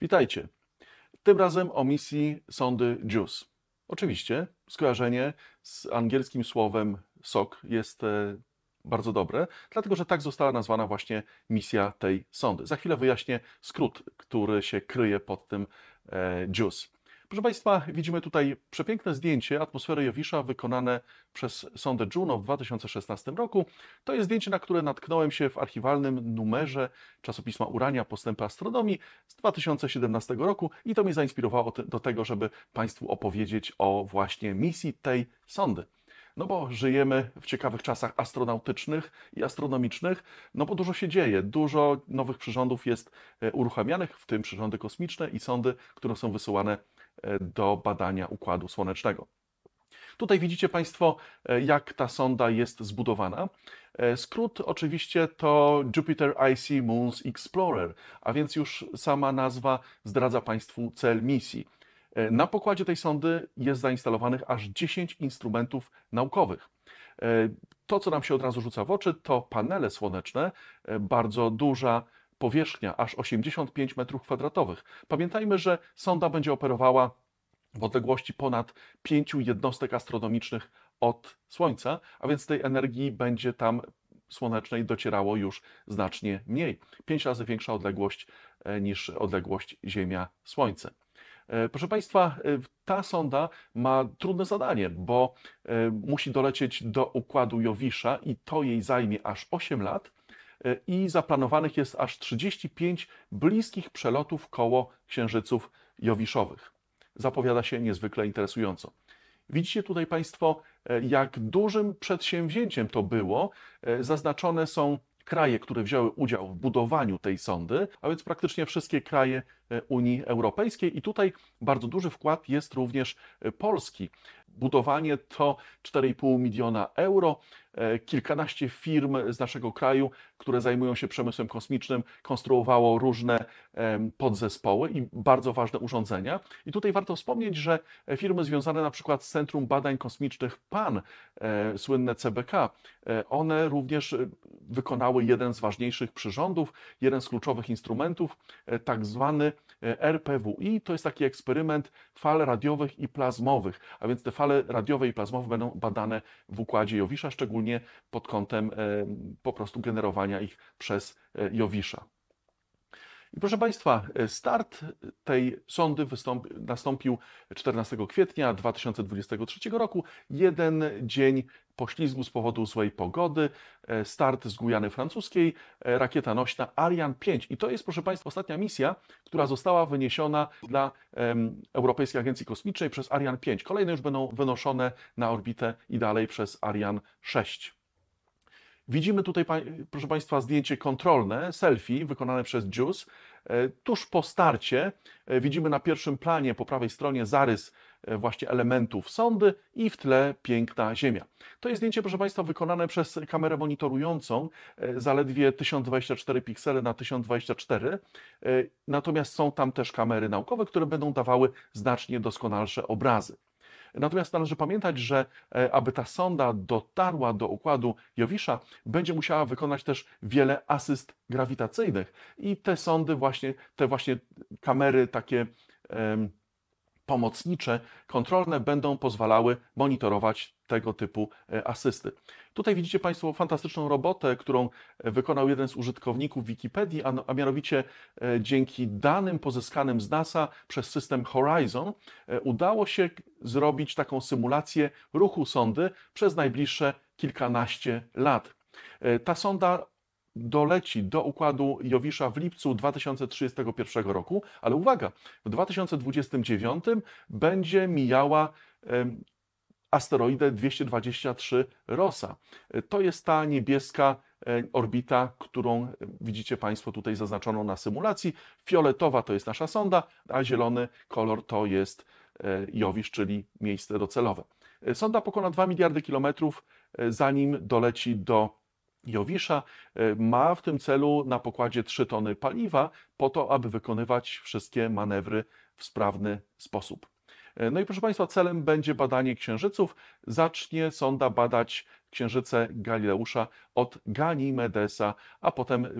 Witajcie. Tym razem o misji sondy JUICE. Oczywiście skojarzenie z angielskim słowem sok jest e, bardzo dobre, dlatego że tak została nazwana właśnie misja tej sondy. Za chwilę wyjaśnię skrót, który się kryje pod tym e, JUICE. Proszę Państwa, widzimy tutaj przepiękne zdjęcie atmosfery Jowisza wykonane przez Sondę Juno w 2016 roku. To jest zdjęcie, na które natknąłem się w archiwalnym numerze czasopisma Urania Postępy Astronomii z 2017 roku i to mnie zainspirowało do tego, żeby Państwu opowiedzieć o właśnie misji tej sondy. No bo żyjemy w ciekawych czasach astronautycznych i astronomicznych, no bo dużo się dzieje, dużo nowych przyrządów jest e, uruchamianych, w tym przyrządy kosmiczne i sondy, które są wysyłane do badania układu słonecznego. Tutaj widzicie Państwo, e, jak ta sonda jest zbudowana. E, skrót oczywiście to Jupiter IC Moons Explorer, a więc już sama nazwa zdradza Państwu cel misji. E, na pokładzie tej sondy jest zainstalowanych aż 10 instrumentów naukowych. To, co nam się od razu rzuca w oczy, to panele słoneczne, bardzo duża powierzchnia aż 85 m2. Pamiętajmy, że sonda będzie operowała w odległości ponad 5 jednostek astronomicznych od Słońca, a więc tej energii będzie tam słonecznej docierało już znacznie mniej. 5 razy większa odległość e, niż odległość Ziemia-Słońce. E, proszę Państwa, e, ta sonda ma trudne zadanie, bo musi dolecieć do układu Jowisza i to jej zajmie aż 8 lat, E, i zaplanowanych jest aż 35 bliskich przelotów koło księżyców jowiszowych. Zapowiada się niezwykle interesująco. Widzicie tutaj Państwo, e, jak dużym przedsięwzięciem to było. E, zaznaczone są kraje, które wzięły udział w budowaniu tej sondy, a więc praktycznie wszystkie kraje Unii Europejskiej. I tutaj bardzo duży wkład jest również Polski budowanie to 4,5 miliona euro. E, kilkanaście firm z naszego kraju, które zajmują się przemysłem kosmicznym, konstruowało różne podzespoły i bardzo ważne urządzenia. I tutaj warto wspomnieć, że e, firmy związane na przykład z Centrum Badań Kosmicznych PAN, e, słynne CBK, one również wykonały jeden z ważniejszych przyrządów, jeden z kluczowych instrumentów, tak zwany RPWI. To jest taki eksperyment fal radiowych i plazmowych, a więc te fale fale radiowe i plazmowe będą badane w układzie Jowisza, szczególnie pod kątem po prostu generowania ich przez e, Jowisza. I proszę Państwa, e, start tej sondy nastąpił 14 kwietnia 2023 roku, jeden dzień poślizgu z powodu złej pogody, e, start z Gujany Francuskiej, e, rakieta nośna Ariane 5. I to jest, proszę Państwa, ostatnia misja, która została wyniesiona dla Europejskiej Agencji Kosmicznej przez Ariane 5. Kolejne już będą wynoszone na orbitę i dalej przez Ariane 6. Widzimy tutaj, proszę Państwa, zdjęcie kontrolne, selfie wykonane przez Juice. E, tuż po starcie e, widzimy na pierwszym planie po prawej stronie zarys e, właśnie elementów sondy i w tle piękna Ziemia. To jest zdjęcie, proszę Państwa, wykonane przez kamerę monitorującą, zaledwie 1024 piksele na 1024. Natomiast są tam też kamery naukowe, które będą dawały znacznie doskonalsze obrazy. Natomiast należy pamiętać, że e, aby ta sonda dotarła do układu Jowisza, będzie musiała wykonać też wiele asyst grawitacyjnych. I te sondy właśnie, te właśnie kamery takie pomocnicze, kontrolne będą pozwalały monitorować tego typu e, asysty. Tutaj widzicie Państwo fantastyczną robotę, którą e, wykonał jeden z użytkowników Wikipedii, a no, mianowicie e, dzięki danym pozyskanym z NASA przez system Horizon udało się zrobić taką symulację ruchu sondy przez najbliższe kilkanaście lat. Ta sonda doleci do układu Jowisza w lipcu 2031 roku, ale uwaga, w 2029 będzie mijała asteroidę 223 Rosa. To jest ta niebieska e, orbita, którą widzicie Państwo tutaj zaznaczoną na symulacji. Fioletowa to jest nasza sonda, a zielony kolor to jest e, Jowisz, czyli miejsce docelowe. E, sonda pokona 2 miliardy kilometrów, zanim doleci do Jowisza e, ma w tym celu na pokładzie 3 tony paliwa, po to, aby wykonywać wszystkie manewry w sprawny sposób. E, no i proszę Państwa, celem będzie badanie księżyców. Zacznie sonda badać księżyce Galileusza od Ganymedesa, a potem e,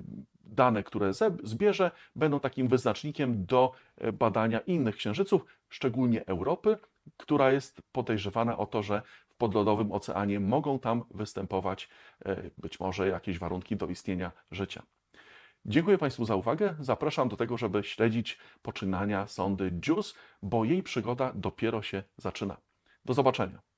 dane, które zbierze, będą takim wyznacznikiem do badania innych księżyców, szczególnie Europy, która jest podejrzewana o to, że podlodowym oceanie, mogą tam występować e, być może jakieś warunki do istnienia życia. Dziękuję Państwu za uwagę. Zapraszam do tego, żeby śledzić poczynania sondy Jus, bo jej przygoda dopiero się zaczyna. Do zobaczenia.